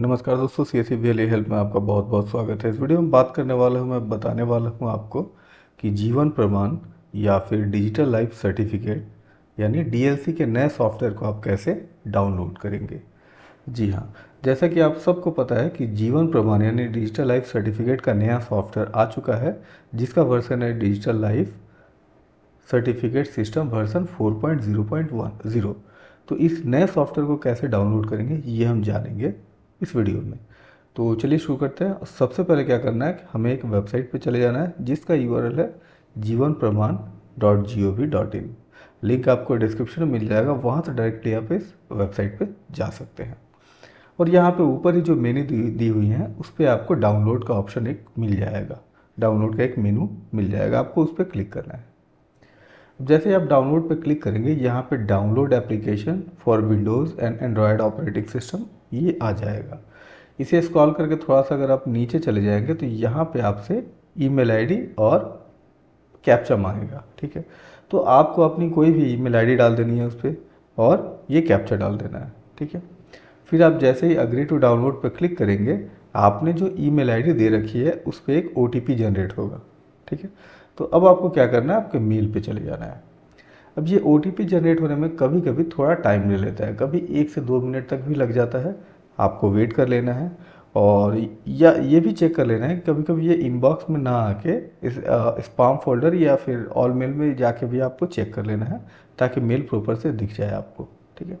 नमस्कार दोस्तों C S C help में आपका बहुत बहुत स्वागत है इस वीडियो में बात करने वाला हूँ मैं बताने वाला हूँ आपको कि जीवन प्रमाण या फिर डिजिटल लाइफ सर्टिफिकेट यानी डीएलसी के नए सॉफ्टवेयर को आप कैसे डाउनलोड करेंगे जी हाँ जैसा कि आप सबको पता है कि जीवन प्रमाण यानी डिजिटल लाइफ सर्टिफिकेट का नया सॉफ्टवेयर आ चुका है जिसका वर्सन है digital life certificate system version four तो इस नए सॉफ्टवेयर को कैसे डाउनलोड करेंगे ये हम जानेंगे इस वीडियो में तो चलिए शुरू करते हैं सबसे पहले क्या करना है कि हमें एक वेबसाइट पर चले जाना है जिसका यू है Jeevan Pramaan dot G O V dot in link आपको डिस्क्रिप्शन में मिल जाएगा वहाँ से डायरेक्टली आप इस वेबसाइट पर जा सकते हैं और यहाँ पे ऊपर ही जो मेन्यू दी, दी हुई हैं उस पर आपको डाउनलोड का ऑप्शन एक मिल जाएगा डाउनलोड का एक मेनू मिल जाएगा आपको उस पर क्लिक करना है जैसे आप डाउनलोड पर क्लिक करेंगे यहाँ पर download application for Windows and Android operating system ये आ जाएगा इसे स्क्रॉल करके थोड़ा सा अगर आप नीचे चले जाएंगे तो यहाँ पे आपसे ईमेल आईडी और कैप्चा मांगेगा ठीक है तो आपको अपनी कोई भी ईमेल आईडी डाल देनी है उस पर और ये कैप्चा डाल देना है ठीक है फिर आप जैसे ही अग्री टू डाउनलोड पर क्लिक करेंगे आपने जो ईमेल आईडी दे रखी है उस पर एक ओ जनरेट होगा ठीक है तो अब आपको क्या करना है आपके मेल पे चले जाना है अब ये ओ जनरेट होने में कभी कभी थोड़ा टाइम ले लेता है कभी एक से दो मिनट तक भी लग जाता है आपको वेट कर लेना है और या ये भी चेक कर लेना है कभी कभी ये इनबॉक्स में ना आके इस स्पाम फोल्डर या फिर ऑल मेल में जाके भी आपको चेक कर लेना है ताकि मेल प्रॉपर से दिख जाए आपको ठीक है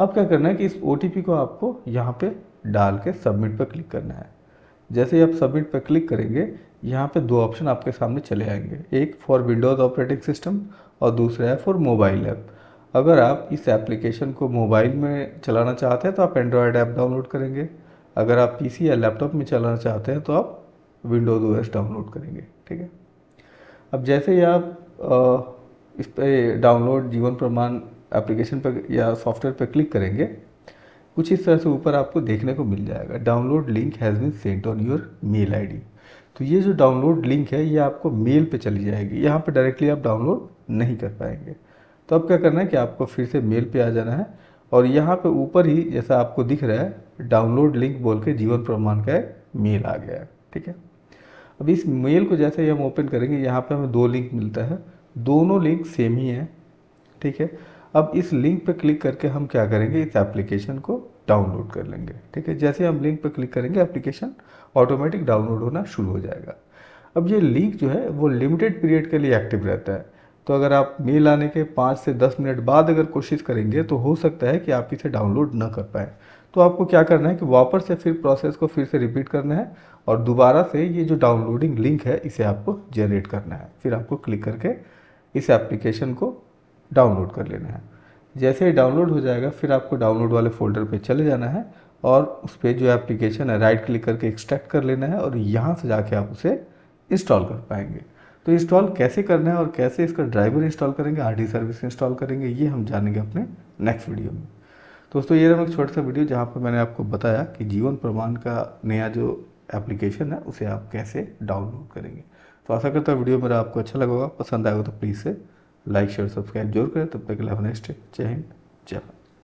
अब क्या करना है कि इस ओ को आपको यहाँ पे डाल के सबमिट पर क्लिक करना है जैसे ही आप सबमिट पर क्लिक करेंगे यहाँ पे दो ऑप्शन आपके सामने चले आएंगे एक फॉर विंडोज़ ऑपरेटिंग सिस्टम और दूसरा है फॉर मोबाइल ऐप अगर आप इस एप्लीकेशन को मोबाइल में चलाना चाहते हैं तो आप एंड्रॉयड ऐप डाउनलोड करेंगे अगर आप पीसी या लैपटॉप में चलाना चाहते हैं तो आप विंडोज़ ओ डाउनलोड करेंगे ठीक है अब जैसे ही आप इस पर डाउनलोड जीवन प्रमाण एप्लीकेशन पर या सॉफ्टवेयर पर क्लिक करेंगे कुछ इस तरह से ऊपर आपको देखने को मिल जाएगा download link has been sent on your mail ID तो ये जो डाउनलोड लिंक है ये आपको मेल पे चली जाएगी यहाँ पे डायरेक्टली आप डाउनलोड नहीं कर पाएंगे तो अब क्या करना है कि आपको फिर से मेल पे आ जाना है और यहाँ पे ऊपर ही जैसा आपको दिख रहा है डाउनलोड लिंक बोल के जीवन प्रमाण का एक मेल आ गया है ठीक है अब इस मेल को जैसे ही हम ओपन करेंगे यहाँ पर हमें दो लिंक मिलता है दोनों लिंक सेम ही हैं ठीक है अब इस लिंक पर क्लिक करके हम क्या करेंगे इस एप्लीकेशन को डाउनलोड कर लेंगे ठीक है जैसे हम लिंक पर क्लिक करेंगे एप्लीकेशन ऑटोमेटिक डाउनलोड होना शुरू हो जाएगा अब ये लिंक जो है वो लिमिटेड पीरियड के लिए एक्टिव रहता है तो अगर आप मेल आने के पाँच से दस मिनट बाद अगर कोशिश करेंगे तो हो सकता है कि आप इसे डाउनलोड ना कर पाएँ तो आपको क्या करना है कि वापस से फिर प्रोसेस को फिर से रिपीट करना है और दोबारा से ये जो डाउनलोडिंग लिंक है इसे आपको जनरेट करना है फिर आपको क्लिक करके इस एप्लीकेशन को डाउनलोड कर लेना है जैसे ही डाउनलोड हो जाएगा फिर आपको डाउनलोड वाले फ़ोल्डर पे चले जाना है और उस पर जो एप्लीकेशन है राइट क्लिक करके एक्सट्रैक्ट कर लेना है और यहाँ से जाके आप उसे इंस्टॉल कर पाएंगे तो इंस्टॉल कैसे करना है और कैसे इसका ड्राइवर इंस्टॉल करेंगे आर सर्विस इंस्टॉल करेंगे ये हम जानेंगे अपने नेक्स्ट वीडियो में दोस्तों ये रहा एक छोटा सा वीडियो जहाँ पर मैंने आपको बताया कि जीवन प्रमाण का नया जो एप्लीकेशन है उसे आप कैसे डाउनलोड करेंगे तो आशा करता हूँ वीडियो मेरा आपको अच्छा लगेगा पसंद आएगा तो प्लीज़ से लाइक शेयर सब्सक्राइब जरूर करें तब तक के लिए नेक्स्ट जय हिंद जय